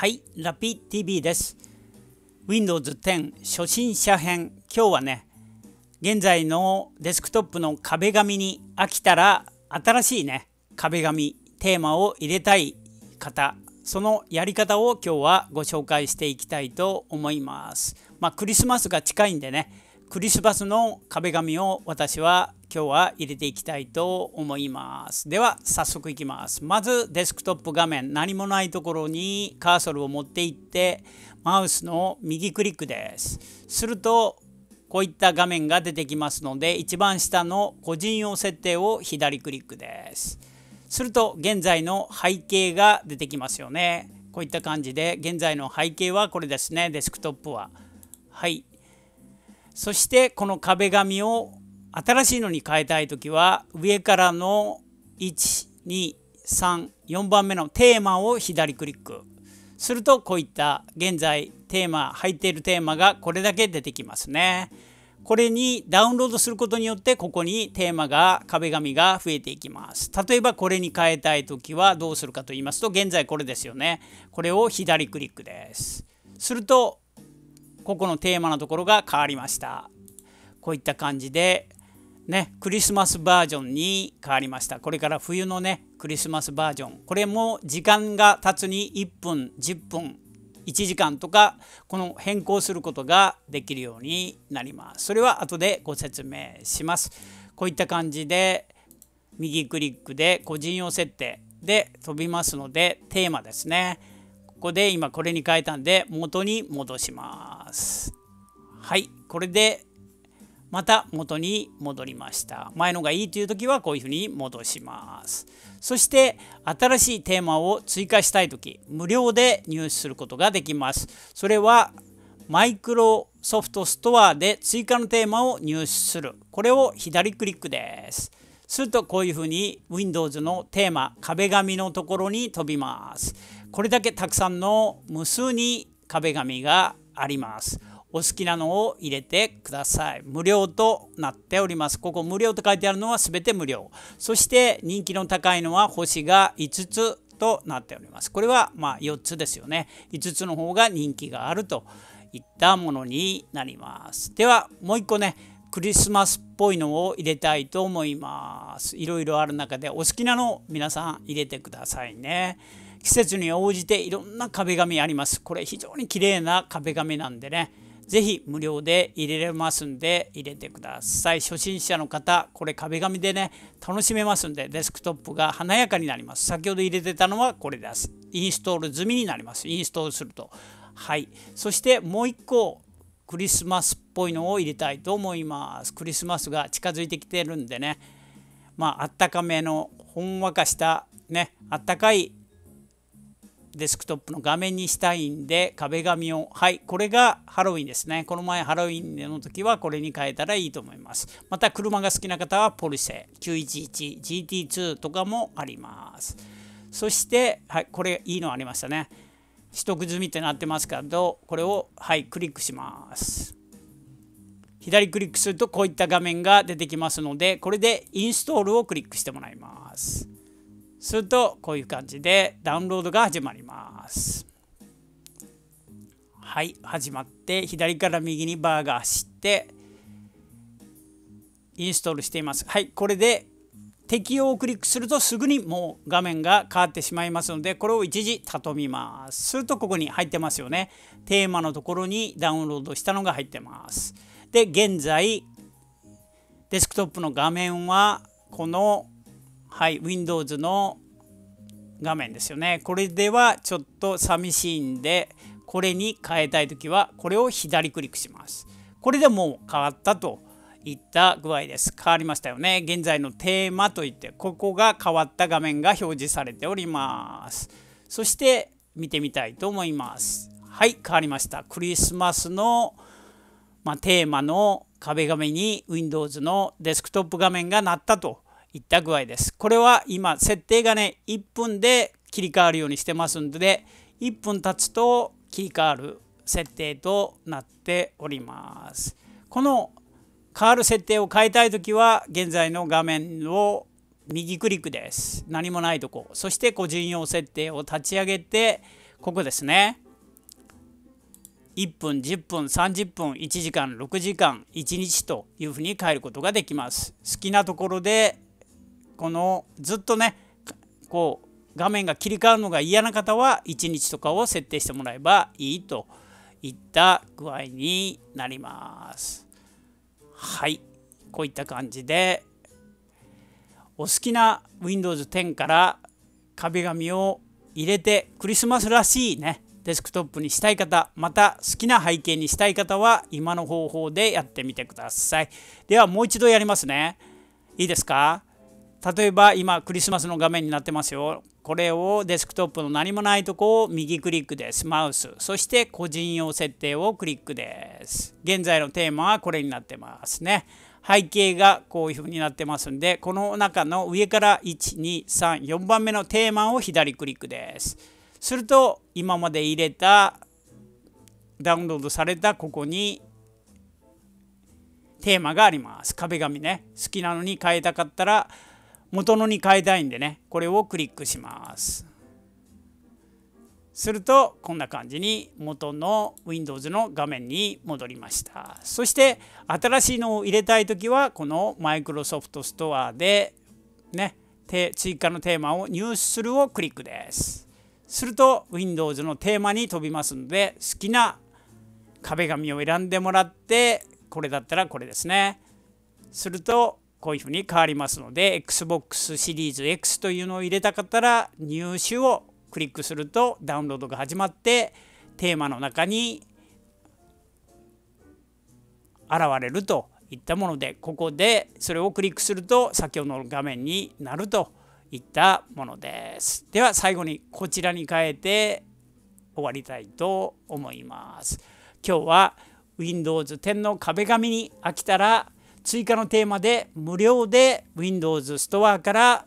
はい、ラピ TV です。Windows 10初心者編。今日はね、現在のデスクトップの壁紙に飽きたら新しいね、壁紙、テーマを入れたい方、そのやり方を今日はご紹介していきたいと思います。まあ、クリスマスが近いんでね、クリスマスの壁紙を私は今日は入れていきたいと思います。では早速いきます。まずデスクトップ画面何もないところにカーソルを持っていってマウスの右クリックです。するとこういった画面が出てきますので一番下の個人用設定を左クリックです。すると現在の背景が出てきますよね。こういった感じで現在の背景はこれですねデスクトップは。はいそしてこの壁紙を新しいのに変えたい時は上からの1234番目のテーマを左クリックするとこういった現在テーマ入っているテーマがこれだけ出てきますね。これにダウンロードすることによってここにテーマが壁紙が増えていきます例えばこれに変えたい時はどうするかと言いますと現在これですよねこれを左クリックですするとここのテーマのところが変わりましたこういった感じでねクリスマスバージョンに変わりましたこれから冬のねクリスマスバージョンこれも時間が経つに1分10分1時間とかこの変更することができるようになりますそれは後でご説明しますこういった感じで右クリックで個人用設定で飛びますのでテーマですねここで今これに変えたんで元に戻しますます。はい、これでまた元に戻りました。前のがいいという時はこういうふうに戻します。そして新しいテーマを追加したい時、無料で入手することができます。それはマイクロソフトストアで追加のテーマを入手する。これを左クリックです。するとこういうふうに Windows のテーマ、壁紙のところに飛びます。これだけたくさんの無数に壁紙があります。お好きなのを入れてください。無料となっております。ここ無料と書いてあるのは全て無料。そして人気の高いのは星が5つとなっております。これはまあ4つですよね。5つの方が人気があるといったものになります。ではもう1個ね、クリスマスっぽいのを入れたいと思います。いろいろある中でお好きなのを皆さん入れてくださいね。季節に応じていろんな壁紙あります。これ非常に綺麗な壁紙なんでね、ぜひ無料で入れれますんで入れてください。初心者の方、これ壁紙でね、楽しめますんで、デスクトップが華やかになります。先ほど入れてたのはこれです。インストール済みになります。インストールすると。はい。そしてもう1個、クリスマスっぽいのを入れたいと思います。クリスマスが近づいてきてるんでね、まあ、あったかめの、ほんわかした、ね、あったかいデスクトップの画面にしたいんで壁紙をはいこれがハロウィンですねこの前ハロウィンの時はこれに変えたらいいと思いますまた車が好きな方はポルシェ 911GT2 とかもありますそしてはいこれいいのありましたね取得済みってなってますけどこれをはいクリックします左クリックするとこういった画面が出てきますのでこれでインストールをクリックしてもらいますするとこういう感じでダウンロードが始まりますはい始まって左から右にバーが走ってインストールしていますはいこれで適用をクリックするとすぐにもう画面が変わってしまいますのでこれを一時畳みますするとここに入ってますよねテーマのところにダウンロードしたのが入ってますで現在デスクトップの画面はこのはい、Windows の画面ですよね。これではちょっと寂しいんで、これに変えたい時は、これを左クリックします。これでもう変わったといった具合です。変わりましたよね。現在のテーマといって、ここが変わった画面が表示されております。そして見てみたいと思います。はい、変わりました。クリスマスの、まあ、テーマの壁紙に Windows のデスクトップ画面がなったといった具合です。これは今設定がね1分で切り替わるようにしてますんで1分経つと切り替わる設定となっております。この変わる設定を変えたい時は現在の画面を右クリックです。何もないとこ。そして個人用設定を立ち上げてここですね。1分10分30分1時間6時間1日というふうに変えることができます。好きなところでこのずっとねこう画面が切り替わるのが嫌な方は1日とかを設定してもらえばいいといった具合になります。はいこういった感じでお好きな Windows 10から壁紙を入れてクリスマスらしいねデスクトップにしたい方また好きな背景にしたい方は今の方法でやってみてくださいではもう一度やりますねいいですか例えば今クリスマスの画面になってますよ。これをデスクトップの何もないとこを右クリックです。マウス。そして個人用設定をクリックです。現在のテーマはこれになってますね。背景がこういう風になってますんで、この中の上から1、2、3、4番目のテーマを左クリックです。すると今まで入れたダウンロードされたここにテーマがあります。壁紙ね。好きなのに変えたかったら元のに変えたいんでねこれをクリックしますするとこんな感じに元の Windows の画面に戻りましたそして新しいのを入れたい時はこの Microsoft Store でね追加のテーマを入手するをクリックですすると Windows のテーマに飛びますので好きな壁紙を選んでもらってこれだったらこれですねするとこういうふうに変わりますので XBOX シリーズ X というのを入れたかったら入手をクリックするとダウンロードが始まってテーマの中に現れるといったものでここでそれをクリックすると先ほどの画面になるといったものですでは最後にこちらに変えて終わりたいと思います今日は Windows 10の壁紙に飽きたら追加のテーマで無料で Windows ストアから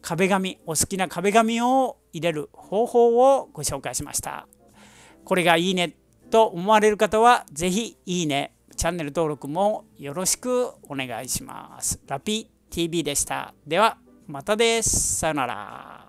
壁紙お好きな壁紙を入れる方法をご紹介しましたこれがいいねと思われる方は是非いいねチャンネル登録もよろしくお願いしますラピ TV でしたではまたですさよなら